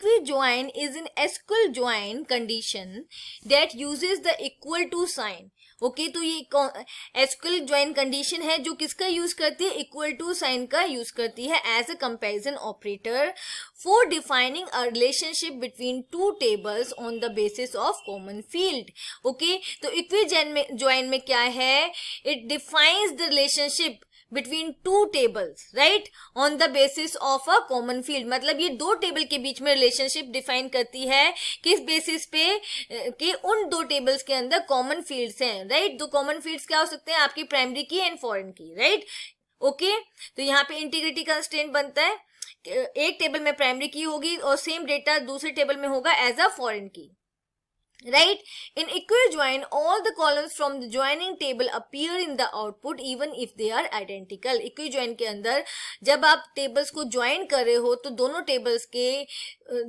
equi join is an equal join condition that uses the equal to sign. Okay okay, तो ये SQL join condition है जो किसका use करती है इक्वल टू साइन का यूज करती है as a comparison operator for defining a relationship between two tables on the basis of common field okay तो इक्वी ज्वाइन में क्या है it defines the relationship between two tables right on the basis of a common field मतलब ये दो table के बीच में रिलेशनशिप डिफाइन करती है किस बेसिस पे कि उन दो टेबल्स के अंदर कॉमन फील्ड्स हैं राइट दो कॉमन फील्ड्स क्या हो सकते हैं आपकी प्राइमरी की एंड फॉरन की राइट ओके okay? तो यहाँ पे इंटीग्रिटी कंस्टेंट बनता है एक टेबल में प्राइमरी की होगी और सेम डेटा दूसरे टेबल में होगा as a foreign key right Right? In all the the from the joining table table in the output even if they are identical identical. Join के अंदर जब आप टेबल्स को ज्वाइन कर रहे हो तो दोनों टेबल्स के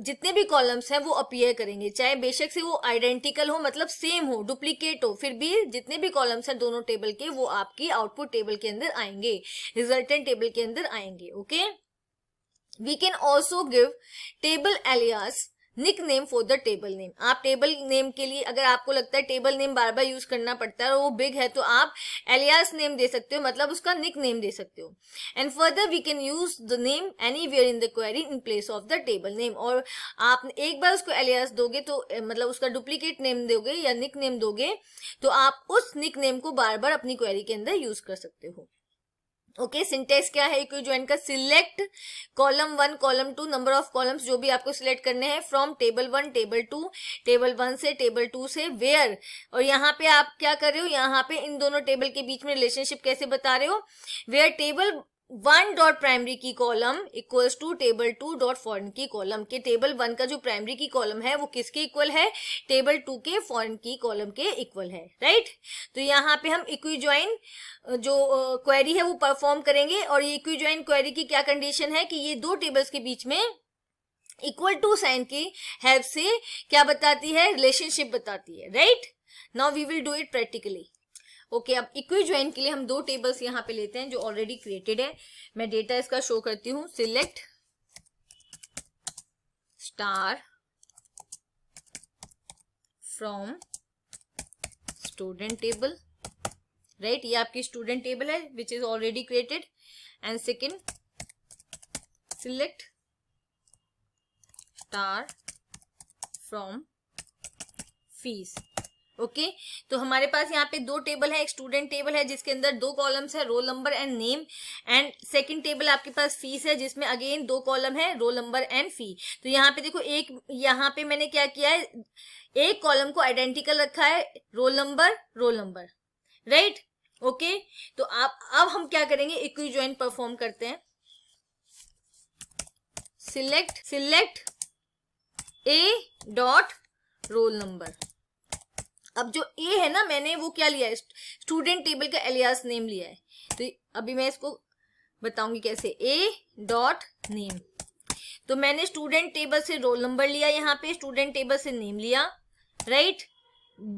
जितने भी कॉलम्स हैं वो अपीयर करेंगे चाहे बेशक से वो आइडेंटिकल हो मतलब सेम हो डुप्लीकेट हो फिर भी जितने भी कॉलम्स हैं दोनों टेबल के वो आपकी आउटपुट टेबल के अंदर आएंगे रिजल्टेंट टेबल के अंदर आएंगे okay we can also give table alias nickname for the table name आप टेबल नेम के लिए अगर आपको लगता है टेबल नेम बार बार यूज करना पड़ता है और वो बिग है तो आप एलियास नेम दे सकते हो मतलब उसका निक नेम दे सकते हो and further we can use the name anywhere in the query in place of the table name और आप एक बार उसको एलियास दोगे तो मतलब उसका डुप्लीकेट नेम दोगे या निक नेम दोगे तो आप उस निक नेम को बार बार अपनी क्वेरी के अंदर यूज कर सकते हो ओके okay, सिंटेक्स क्या है इक्वी ज्वाइन का select column one column two number of columns जो भी आपको सिलेक्ट करने हैं from table one table two table one से टेबल टू से वेयर और यहाँ पे आप क्या कर रहे हो यहाँ पे इन दोनों टेबल के बीच में रिलेशनशिप कैसे बता रहे हो where table one dot primary key column equals to table two dot foreign key column के टेबल वन का जो प्राइमरी की कॉलम है वो किसके इक्वल है टेबल टू के फॉरन की कॉलम के इक्वल है राइट तो यहाँ पे हम इक्वी ज्वाइन जो क्वेरी है वो परफॉर्म करेंगे और ये इक्वी ज्वाइन क्वेरी की क्या कंडीशन है कि ये दो टेबल्स के बीच में इक्वल टू साइन की हेल्प से क्या बताती है रिलेशनशिप बताती है right now we will do it practically okay अब इक्वी ज्वाइन के लिए हम दो टेबल्स यहाँ पे लेते हैं जो ऑलरेडी क्रिएटेड है मैं डेटा इसका शो करती हूँ select star from student table right ये आपकी स्टूडेंट टेबल है which is already created and second select star from fees okay तो हमारे पास यहाँ पे दो टेबल है एक स्टूडेंट टेबल है जिसके अंदर दो कॉलम्स है roll number and name and second table आपके पास फीस है जिसमें अगेन दो कॉलम है रोल नंबर एंड फी तो यहाँ पे देखो एक यहाँ पे मैंने क्या किया है एक कॉलम को आइडेंटिकल रखा है roll number roll number right okay तो आप अब हम क्या करेंगे इक्वी ज्वाइन परफॉर्म करते हैं select select A dot roll number अब जो ए है ना मैंने वो क्या लिया है स्टूडेंट टेबल का एलियास नेम लिया है तो अभी मैं इसको बताऊंगी कैसे ए डॉट नेम तो मैंने स्टूडेंट टेबल से रोल नंबर लिया यहाँ पे स्टूडेंट टेबल से नेम लिया राइट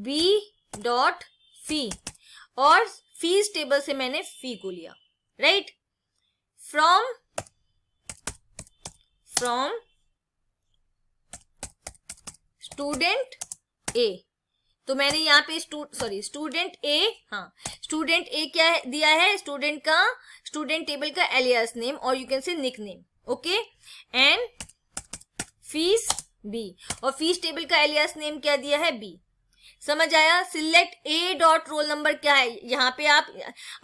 बी डॉट फी और फीस टेबल से मैंने फी को लिया right from from student A तो मैंने यहाँ पे स्टू सॉरी स्टूडेंट ए हाँ स्टूडेंट ए क्या है, दिया है स्टूडेंट का स्टूडेंट टेबल का एलियस नेम और you can say nick name okay and fees B और फीस टेबल का एलियस नेम क्या दिया है बी समझ आया select A dot roll number क्या है यहाँ पे आप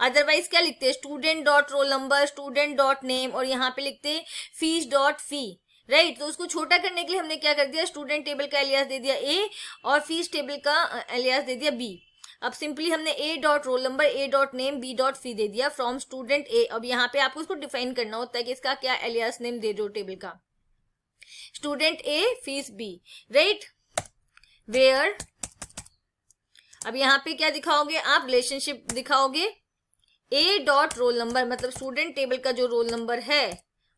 अदरवाइज क्या लिखते हैं student dot roll number student dot name और यहाँ पे लिखते हैं fees dot fee right right, तो उसको छोटा करने के लिए हमने क्या कर दिया स्टूडेंट टेबल का एलियास दे दिया ए और फीस टेबल का एलियास दे दिया बी अब सिंपली हमने A dot roll number A dot name B dot fee दे दिया फ्रॉम स्टूडेंट ए अब यहाँ पे आपको इसको डिफाइन करना होता है कि इसका क्या एलियास नेम दे दो टेबल का student A fees B right where अब यहाँ पे क्या दिखाओगे आप रिलेशनशिप दिखाओगे ए डॉट रोल नंबर मतलब स्टूडेंट टेबल का जो रोल नंबर है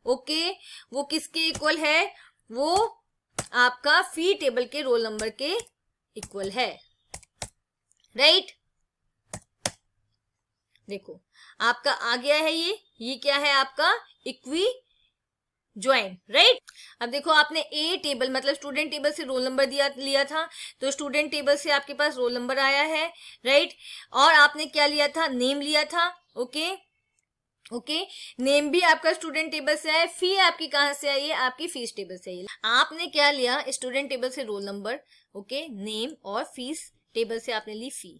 ओके वो किसके इक्वल है वो आपका फी टेबल के रोल नंबर के इक्वल है राइट देखो आपका आ गया है ये ये क्या है आपका इक्वी ज्वाइन राइट अब देखो आपने ए टेबल मतलब स्टूडेंट टेबल से रोल नंबर दिया लिया था तो स्टूडेंट टेबल से आपके पास रोल नंबर आया है राइट और आपने क्या लिया था नेम लिया था okay okay? Okay okay? Name भी आपका स्टूडेंट टेबल से आया फी आपकी कहाँ से आई है आपकी फीस टेबल से आई आपने क्या लिया स्टूडेंट टेबल से रोल नंबर ओके नेम और फीस टेबल से आपने ली फी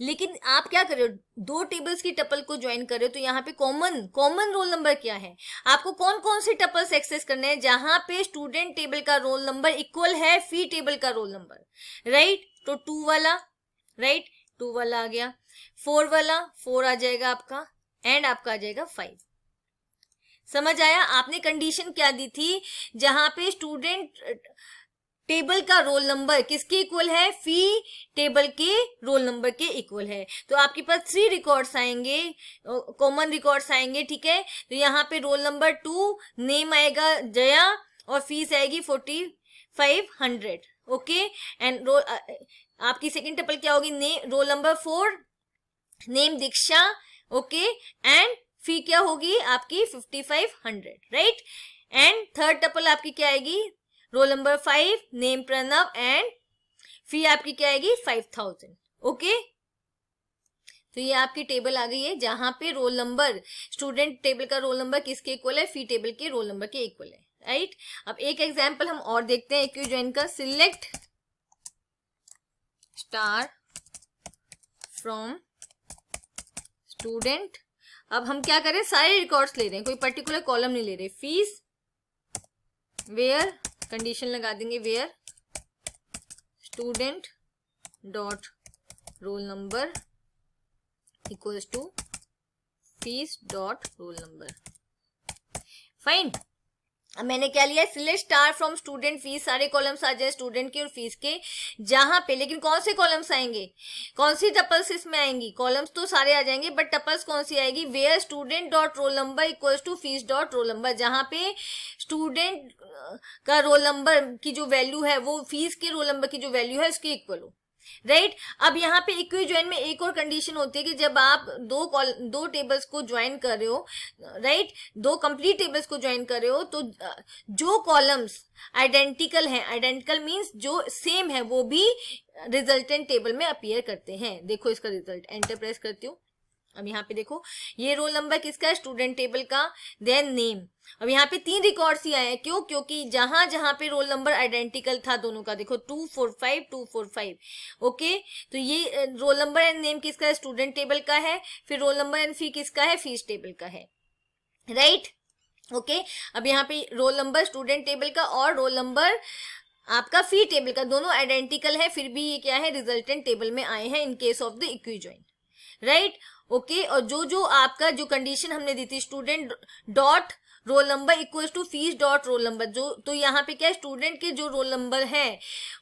लेकिन आप क्या कर रहे हो दो टेबल्स की टपल को ज्वाइन कर रहे हो तो यहाँ पे कॉमन कॉमन रोल नंबर क्या है आपको कौन कौन से टपल्स एक्सेस करने हैं जहां पे स्टूडेंट टेबल का रोल नंबर इक्वल है फी टेबल का रोल नंबर राइट तो टू वाला राइट टू वाला आ गया फोर वाला फोर आ जाएगा आपका एंड आपका आ जाएगा फाइव समझ आया आपने कंडीशन क्या दी थी जहां पे स्टूडेंट टेबल का रोल नंबर किसके इक्वल है फी टेबल के रोल नंबर के इक्वल है तो आपके पास थ्री रिकॉर्ड्स आएंगे कॉमन रिकॉर्ड्स आएंगे ठीक है तो यहाँ पे रोल नंबर टू नेम आएगा जया और फीस आएगी forty five hundred okay and roll आपकी सेकंड टेबल क्या होगी ने roll number four name Diksha okay and fee क्या होगी आपकी fifty five hundred right and third tuple आपकी क्या आएगी roll number five name Pranav and fee आपकी क्या आएगी फाइव थाउजेंड ओके तो ये आपकी टेबल आ गई है जहां पे रोल नंबर स्टूडेंट टेबल का रोल नंबर किसके इक्वल है फी टेबल के रोल नंबर के इक्वल है राइट अब एक एग्जाम्पल हम और देखते हैं एक्यू ज्वाइन का सिलेक्ट स्टार फ्रॉम स्टूडेंट अब हम क्या करें सारे रिकॉर्ड्स ले रहे हैं कोई पर्टिकुलर कॉलम नहीं ले रहे फीस वेयर कंडीशन लगा देंगे where student dot roll number equals to fees dot roll number fine अब मैंने क्या लिया select star from student fees सारे कॉलम्स आ जाए स्टूडेंट के और फीस के जहां पे लेकिन कौन से कॉलम्स आएंगे कौन सी टपल्स इसमें आएंगी कॉलम्स तो सारे आ जाएंगे बट टपल्स कौन सी आएगी where student dot roll number equal to fees dot roll number जहां पे स्टूडेंट का रोल नंबर की जो वैल्यू है वो फीस के रोल नंबर की जो वैल्यू है उसके इक्वल हो राइट अब यहाँ पे इक्वी ज्वाइन में एक और कंडीशन होती है कि जब आप दो कॉल दो टेबल्स को ज्वाइन कर रहे हो राइट दो कंप्लीट टेबल्स को ज्वाइन कर रहे हो तो जो कॉलम्स आइडेंटिकल हैं आइडेंटिकल मींस जो सेम है वो भी रिजल्टेंट टेबल में अपियर करते हैं देखो इसका रिजल्ट एंटर प्रेस करती हूँ अब यहाँ पे देखो ये रोल नंबर किसका है स्टूडेंट टेबल का देन नेम अब यहाँ पे तीन रिकॉर्ड्स ही आए हैं क्यों क्योंकि जहां जहां पे रोल नंबर आइडेंटिकल था दोनों का देखो two four five two four five okay तो ये रोल नंबर एंड नेम किसका है स्टूडेंट टेबल का है फिर रोल नंबर एंड फी किसका है फीस टेबल का है राइट ओके okay? अब यहाँ पे रोल नंबर स्टूडेंट टेबल का और रोल नंबर आपका फी टेबल का दोनों आइडेंटिकल है फिर भी ये क्या है रिजल्टेंट टेबल में आए हैं in case of the equi joint right okay और जो जो आपका जो कंडीशन हमने दी थी student dot roll number equal to fees dot roll number जो तो यहाँ पे क्या है स्टूडेंट के जो रोल नंबर है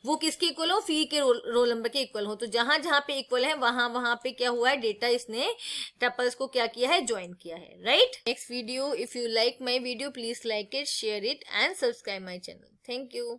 वो किसके इक्वल हो फी के रोल रोल नंबर के इक्वल हो तो जहां जहां पे इक्वल है वहां वहां पे क्या हुआ है डेटा इसने टपल्स को क्या किया है ज्वाइन किया है right next video if you like my video please like it share it and subscribe my channel thank you